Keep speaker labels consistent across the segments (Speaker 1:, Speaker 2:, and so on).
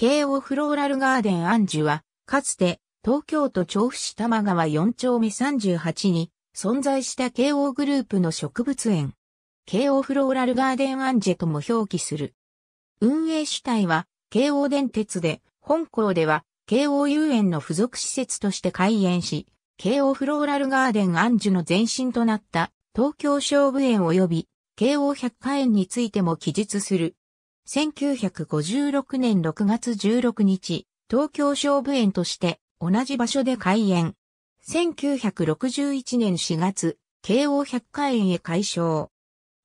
Speaker 1: 京王フローラルガーデンアンジュは、かつて東京都調布市玉川4丁目38に存在した京王グループの植物園。京王フローラルガーデンアンジェとも表記する。運営主体は京王電鉄で、本校では京王遊園の付属施設として開園し、京王フローラルガーデンアンジュの前身となった東京勝負園及び京王百貨園についても記述する1956年6月16日、東京勝負園として同じ場所で開園。1961年4月、京王百貨園へ改称。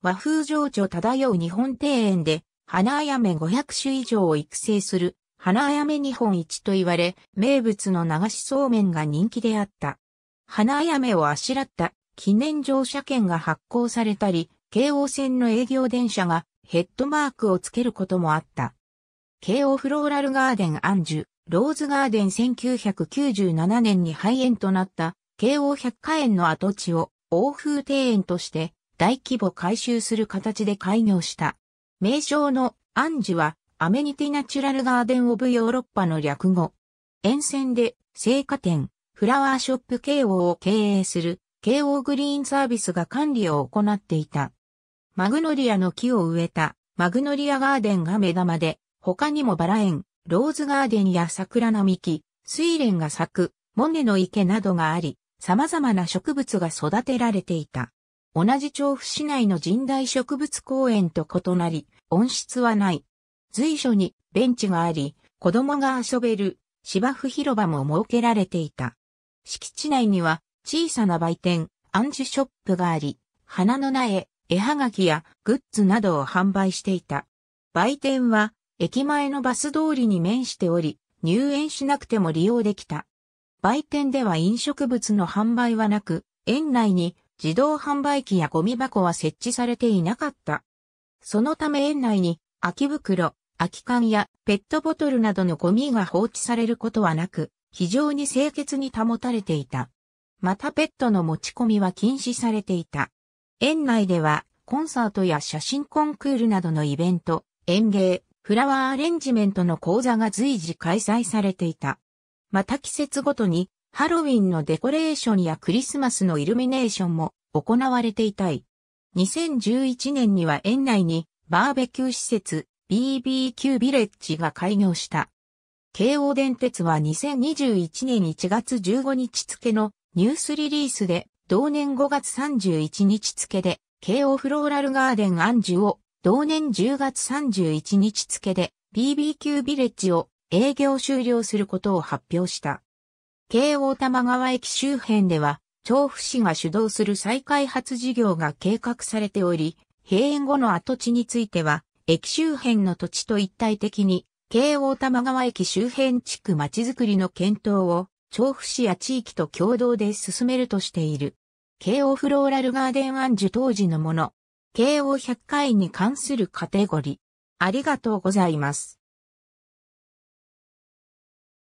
Speaker 1: 和風情緒漂う日本庭園で、花あやめ500種以上を育成する、花あやめ日本一と言われ、名物の流しそうめんが人気であった。花あやめをあしらった記念乗車券が発行されたり、京王線の営業電車がヘッドマークをつけることもあった。慶応フローラルガーデンアンジュ、ローズガーデン1997年に廃園となった慶応百花園の跡地を欧風庭園として大規模改修する形で開業した。名称のアンジュはアメニティナチュラルガーデンオブヨーロッパの略語。沿線で生花店、フラワーショップ慶応を経営する慶応グリーンサービスが管理を行っていた。マグノリアの木を植えた、マグノリアガーデンが目玉で、他にもバラ園、ローズガーデンや桜並木、水蓮が咲く、モネの池などがあり、様々な植物が育てられていた。同じ調布市内の神代植物公園と異なり、温室はない。随所にベンチがあり、子供が遊べる芝生広場も設けられていた。敷地内には小さな売店、アンジュショップがあり、花の苗、絵はがきやグッズなどを販売していた。売店は駅前のバス通りに面しており、入園しなくても利用できた。売店では飲食物の販売はなく、園内に自動販売機やゴミ箱は設置されていなかった。そのため園内に空き袋、空き缶やペットボトルなどのゴミが放置されることはなく、非常に清潔に保たれていた。またペットの持ち込みは禁止されていた。園内ではコンサートや写真コンクールなどのイベント、園芸、フラワーアレンジメントの講座が随時開催されていた。また季節ごとにハロウィンのデコレーションやクリスマスのイルミネーションも行われていたい。2011年には園内にバーベキュー施設 BBQ ビレッジが開業した。京王電鉄は2021年1月15日付のニュースリリースで同年5月31日付で、京王フローラルガーデンアンジュを、同年10月31日付で、BBQ ビレッジを営業終了することを発表した。京王玉川駅周辺では、調布市が主導する再開発事業が計画されており、閉園後の跡地については、駅周辺の土地と一体的に、京王玉川駅周辺地区まちづくりの検討を調布市や地域と共同で進めるとしている。慶応フローラルガーデン案ン当時のもの。慶応百回に関するカテゴリー。ありがとうございます。